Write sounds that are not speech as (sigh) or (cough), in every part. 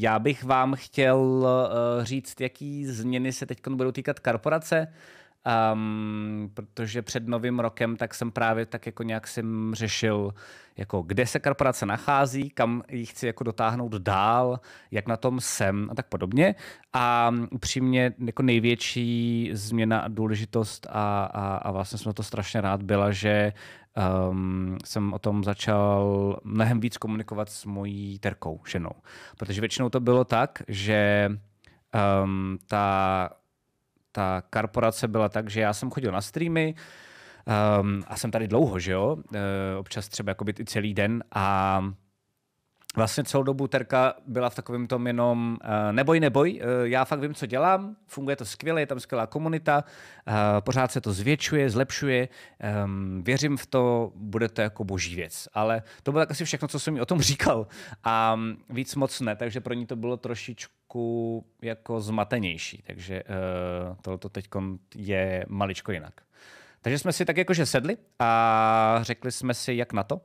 Já bych vám chtěl eh, říct, jaký změny se teď budou týkat korporace um, protože před novým rokem tak jsem právě tak jako nějak jsem řešil, jako kde se korporace nachází, kam ji chci jako dotáhnout dál, jak na tom jsem a tak podobně. A upřímně jako největší změna a důležitost a, a, a vlastně jsem na to strašně rád byla, že um, jsem o tom začal mnohem víc komunikovat s mojí terkou, ženou. Protože většinou to bylo tak, že um, ta ta korporace byla tak, že já jsem chodil na streamy, um, a jsem tady dlouho, že jo, uh, občas třeba jako i celý den a vlastně celou dobu Terka byla v takovém tom jenom uh, neboj, neboj, uh, já fakt vím, co dělám, funguje to skvěle, je tam skvělá komunita, uh, pořád se to zvětšuje, zlepšuje, um, věřím v to, bude to jako boží věc. Ale to bylo tak asi všechno, co jsem mi o tom (laughs) říkal a víc moc ne, takže pro ní to bylo trošičku jako zmatenější, takže uh, tohle teď je maličko jinak. Takže jsme si tak jakože sedli a řekli jsme si, jak na to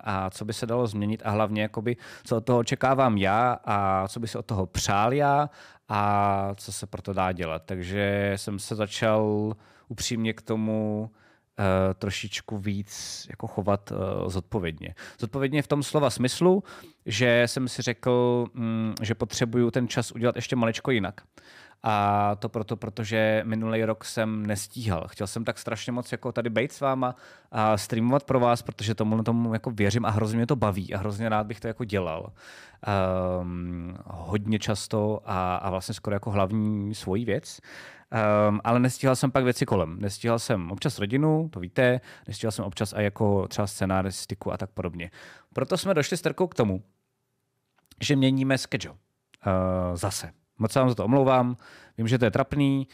a co by se dalo změnit a hlavně jakoby, co od toho očekávám já a co by se od toho přál já a co se proto dá dělat. Takže jsem se začal upřímně k tomu Uh, trošičku víc jako chovat uh, zodpovědně. Zodpovědně v tom slova smyslu, že jsem si řekl, mm, že potřebuju ten čas udělat ještě maličko jinak. A to proto, protože minulý rok jsem nestíhal. Chtěl jsem tak strašně moc jako tady být s váma a streamovat pro vás, protože tomu tomu jako věřím a hrozně mě to baví a hrozně rád bych to jako dělal. Um, hodně často a, a vlastně skoro jako hlavní svoji věc. Um, ale nestíhal jsem pak věci kolem. Nestíhal jsem občas rodinu, to víte, nestíhal jsem občas a jako třeba scenaristiku a tak podobně. Proto jsme došli s Terkou k tomu, že měníme schedule. Uh, zase. Moc se vám za to omlouvám, vím, že to je trapný,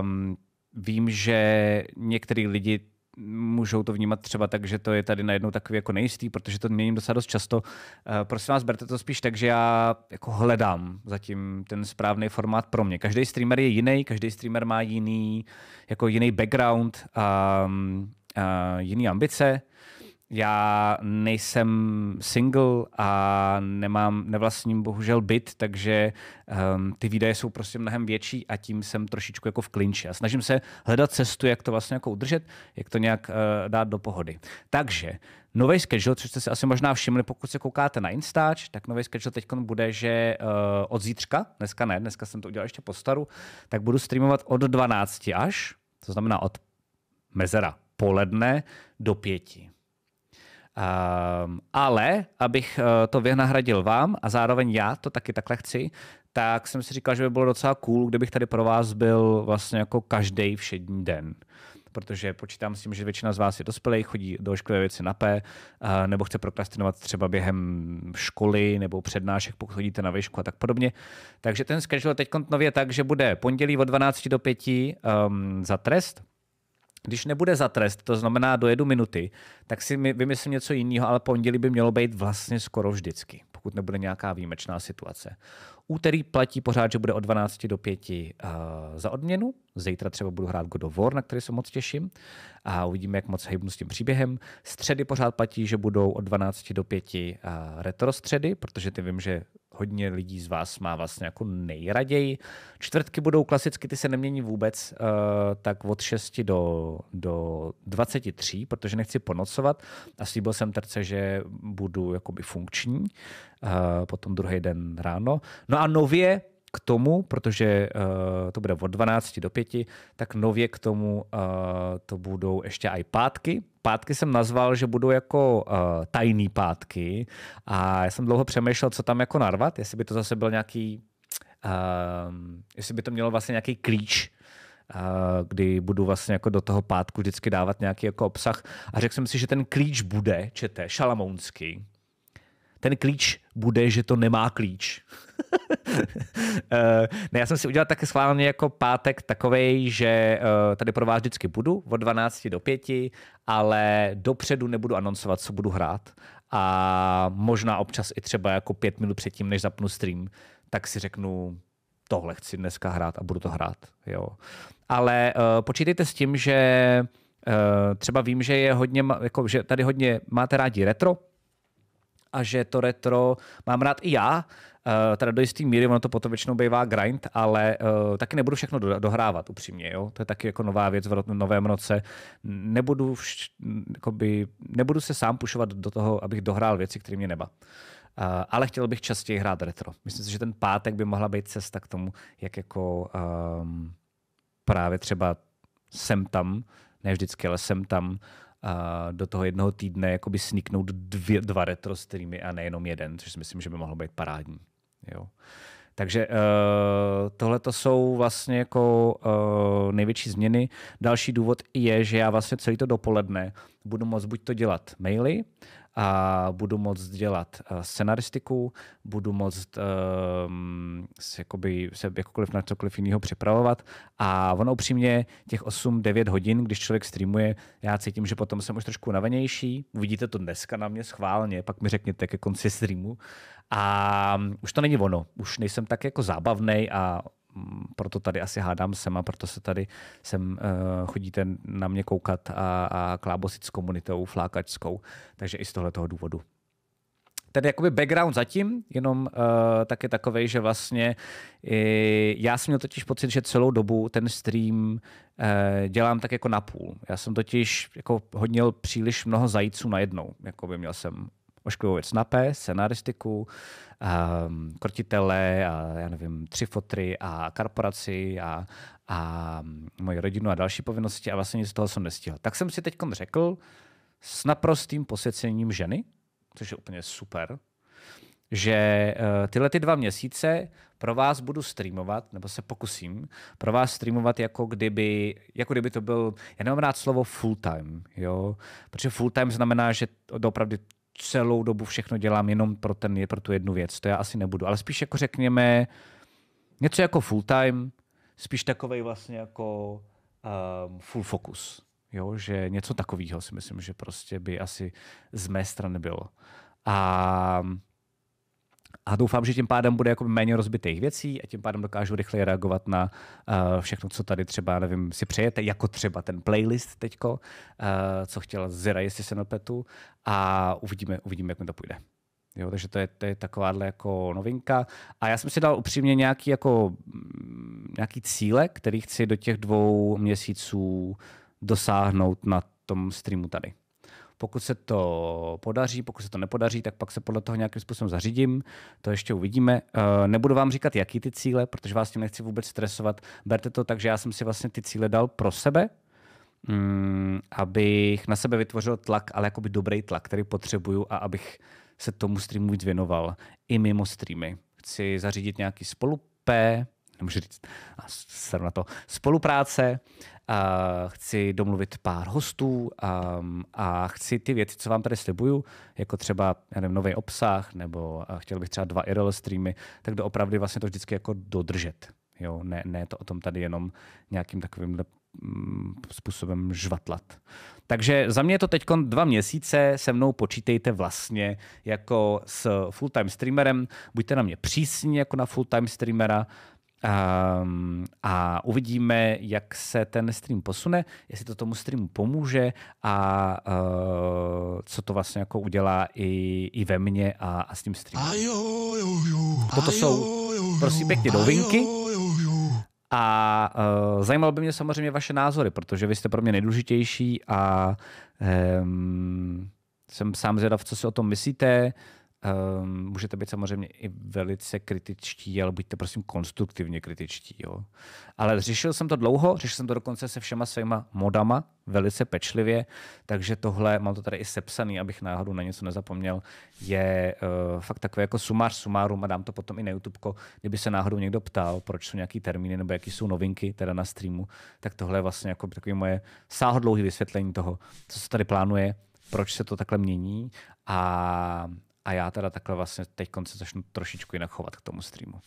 um, vím, že některý lidi můžou to vnímat třeba tak, že to je tady najednou takový jako nejistý, protože to měním docela dost často. Eh, prosím vás, berte to spíš tak, že já jako hledám zatím ten správný formát pro mě. Každý streamer je jiný, každý streamer má jiný, jako jiný background a, ehm, a eh, jiný ambice já nejsem single a nemám, nevlastním bohužel byt, takže um, ty výdaje jsou prostě mnohem větší a tím jsem trošičku jako v klinči. A snažím se hledat cestu, jak to vlastně jako udržet, jak to nějak uh, dát do pohody. Takže nový schedule, což jste si asi možná všimli, pokud se koukáte na Instač, tak nový schedule teď bude, že uh, od zítřka, dneska ne, dneska jsem to udělal ještě po staru, tak budu streamovat od 12 až, to znamená od mezera poledne do pěti. Um, ale abych uh, to vynahradil vám a zároveň já to taky takhle chci, tak jsem si říkal, že by bylo docela cool, kdybych tady pro vás byl vlastně jako každý všední den. Protože počítám s tím, že většina z vás je dospělej, chodí do školy věci na P, uh, nebo chce prokrastinovat třeba během školy nebo přednášek, pokud chodíte na výšku a tak podobně. Takže ten schedule teď nově tak, že bude pondělí od 12 do 5 um, ehm, za trest, když nebude za trest, to znamená do jednu minuty, tak si vymyslím něco jiného, ale pondělí by mělo být vlastně skoro vždycky, pokud nebude nějaká výjimečná situace. Úterý platí pořád, že bude od 12 do 5 uh, eh, za odměnu. Zítra třeba budu hrát God of War, na který se moc těším. A uvidíme, jak moc hejbnu s tím příběhem. Středy pořád platí, že budou od 12 do 5 uh, eh, retro středy, protože ty vím, že hodně lidí z vás má vlastně jako nejraději. Čtvrtky budou klasicky, ty se nemění vůbec, uh, tak od 6 do, do 23, protože nechci ponocovat a slíbil jsem terce, že budu jakoby funkční, uh, potom druhý den ráno. No a nově k tomu, protože uh, to bude od 12 do 5, tak nově k tomu uh, to budou ještě i pátky, pátky jsem nazval, že budou jako uh, tajný pátky a já jsem dlouho přemýšlel, co tam jako narvat, jestli by to zase byl nějaký, uh, jestli by to mělo vlastně nějaký klíč, eh, kdy budu vlastně jako do toho pátku vždycky dávat nějaký jako obsah. A řekl jsem si, že ten klíč bude, čete, šalamounský, ten klíč bude, že to nemá klíč. (laughs) (laughs) Eh, ne, já jsem si udělal také schválně jako pátek takovej, že eh, tady pro vás vždycky budu od 12 do 5, ale dopředu nebudu anoncovat, co budu hrát. A možná občas i třeba jako pět minut předtím, než zapnu stream, tak si řeknu, tohle chci dneska hrát a budu to hrát. Jo. Ale uh, počítejte s tím, že uh, třeba vím, že je hodně, jako, že tady hodně máte rádi retro a že to retro mám rád i já, Uh, teda do jisté míry ono to potom většinou bývá grind, ale uh, taky nebudu všechno do, dohrávat upřímně. Jo? To je taky jako nová věc v ro- novém roce. Nebudu, vš- jakoby, nebudu se sám pušovat do toho, abych dohrál věci, které mě neba. Uh, ale chtěl bych častěji hrát retro. Myslím si, že ten pátek by mohla být cesta k tomu, jak jako um, právě třeba jsem tam, ne vždycky, ale jsem tam, a do toho jednoho týdne jakoby sniknout dvě, dva retro streamy a nejenom jeden, což si myslím, že by mohlo být parádní. Jo. Takže uh, eh, tohle to jsou vlastně jako uh, největší změny. Další důvod je, že já vlastně celý to dopoledne budu moc buď to dělat maily, a budu moc dělat eh, scenaristiku, budu moc um, eh, se, jakoby, se jakokoliv na cokoliv jiného připravovat a ono upřímně těch 8-9 hodin, když člověk streamuje, já cítím, že potom jsem už trošku navenější, uvidíte to dneska na mě schválně, pak mi řekněte ke konci streamu a už to není ono, už nejsem tak jako zábavný a proto tady asi hádám sem a proto se tady sem uh, chodíte na mě koukat a, a klábosit s komunitou flákačskou. Takže i z tohle toho důvodu tedy jakoby background zatím, jenom uh, je takovej, že vlastně i, já jsem měl totiž pocit, že celou dobu ten stream uh, dělám tak jako napůl. Já jsem totiž jako hodnil příliš mnoho zajíců najednou. Jakoby měl jsem ošklivou věc na pé, scenaristiku, um, krotitele a já nevím, tři fotry a korporaci a, a moji rodinu a další povinnosti a vlastně nic z toho jsem nestihl. Tak jsem si teď řekl s naprostým posvěcením ženy, což je úplně super, že uh, tyhle ty dva měsíce pro vás budu streamovat, nebo se pokusím pro vás streamovat, jako kdyby, jako kdyby to byl, já nemám rád slovo full time, jo? protože full time znamená, že opravdu celou dobu všechno dělám jenom pro, ten, pro tu jednu věc. To já asi nebudu. Ale spíš jako řekněme něco jako full time, spíš takový vlastně jako um, full focus. Jo, že něco takového si myslím, že prostě by asi z mé strany bylo. A a doufám, že tím pádem bude jako méně rozbitých věcí a tím pádem dokážu rychleji reagovat na uh, všechno, co tady třeba, nevím, si přejete, jako třeba ten playlist teďko, uh, co chtěl Zira, jestli se napetu a uvidíme, uvidíme, jak mi to půjde. Jo, takže to je, to je takováhle jako novinka. A já jsem si dal upřímně nějaký, jako, mm, nějaký cíle, který chci do těch dvou měsíců dosáhnout na tom streamu tady. Pokud se to podaří, pokud se to nepodaří, tak pak se podle toho nějakým způsobem zařídím. To ještě uvidíme. Eh, nebudu vám říkat, jaký ty cíle, protože vás tím nechci vůbec stresovat. Berte to tak, že já jsem si vlastně ty cíle dal pro sebe, mm, abych na sebe vytvořil tlak, ale jakoby dobrý tlak, který potřebuju a abych se tomu streamu víc věnoval i mimo streamy. Chci zařídit nějaký spolupé, nemůžu říct, a seru na to, spolupráce, a chci domluvit pár hostů a, a chci ty věci, co vám tady slibuju, jako třeba já nevím, nový obsah, nebo chtěl bych třeba dva IRL streamy, tak opravdu vlastně to vždycky jako dodržet. Jo, ne, ne to o tom tady jenom nějakým takovým mm, způsobem žvatlat. Takže za mě je to teď dva měsíce, se mnou počítejte vlastně jako s full-time streamerem, buďte na mě přísní jako na full-time streamera, Um, a uvidíme, jak se ten stream posune, jestli to tomu streamu pomůže a uh, co to vlastně jako udělá i, i ve mně a, a s tím streamem. Toto jsou, prosím pěkně, novinky. A uh, zajímalo by mě samozřejmě vaše názory, protože vy jste pro mě nejdůležitější a um, jsem sám zvědav, co si o tom myslíte. Uh, Um, ehm, můžete být samozřejmě i velice kritičtí, ale buďte prosím konstruktivně kritičtí. Jo? Ale řešil jsem to dlouho, řešil jsem to dokonce se všema svýma modama velice pečlivě, takže tohle, mám to tady i sepsaný, abych náhodou na něco nezapomněl, je uh, fakt takové jako sumář sumárum a dám to potom i na YouTube, kdyby se náhodou někdo ptal, proč jsou nějaký termíny nebo jaký jsou novinky teda na streamu, tak tohle je vlastně jako takové moje sáhodlouhé vysvětlení toho, co se tady plánuje, proč se to takhle mění a a já teda takhle vlastně teď konce začnu trošičku jinak chovat k tomu streamu.